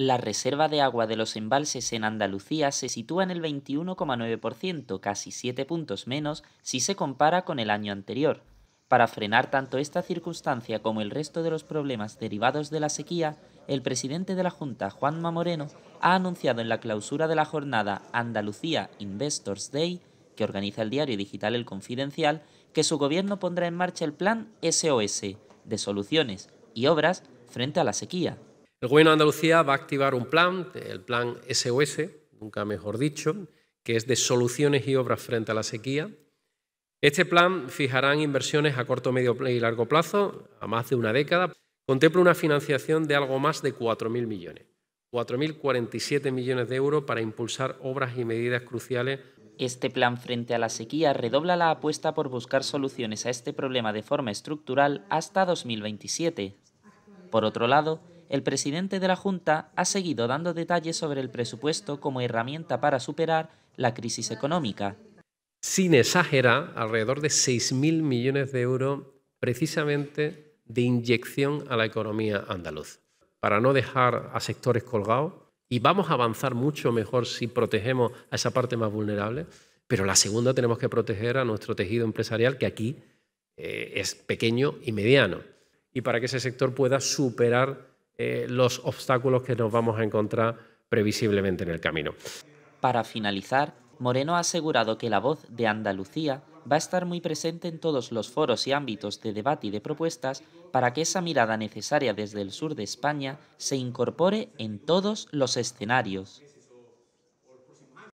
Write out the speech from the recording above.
La reserva de agua de los embalses en Andalucía se sitúa en el 21,9%, casi 7 puntos menos si se compara con el año anterior. Para frenar tanto esta circunstancia como el resto de los problemas derivados de la sequía, el presidente de la Junta, Juanma Moreno, ha anunciado en la clausura de la jornada Andalucía Investors Day, que organiza el diario digital El Confidencial, que su gobierno pondrá en marcha el plan SOS de soluciones y obras frente a la sequía el Gobierno de Andalucía va a activar un plan, el plan SOS, nunca mejor dicho, que es de soluciones y obras frente a la sequía. Este plan fijará inversiones a corto, medio y largo plazo, a más de una década. Contempla una financiación de algo más de 4.000 millones, 4.047 millones de euros para impulsar obras y medidas cruciales este plan frente a la sequía redobla la apuesta por buscar soluciones a este problema de forma estructural hasta 2027. Por otro lado, el presidente de la Junta ha seguido dando detalles sobre el presupuesto como herramienta para superar la crisis económica. Sin exagerar, alrededor de 6.000 millones de euros precisamente de inyección a la economía andaluz. para no dejar a sectores colgados. Y vamos a avanzar mucho mejor si protegemos a esa parte más vulnerable, pero la segunda tenemos que proteger a nuestro tejido empresarial, que aquí eh, es pequeño y mediano. Y para que ese sector pueda superar eh, los obstáculos que nos vamos a encontrar previsiblemente en el camino. Para finalizar, Moreno ha asegurado que la voz de Andalucía va a estar muy presente en todos los foros y ámbitos de debate y de propuestas para que esa mirada necesaria desde el sur de España se incorpore en todos los escenarios.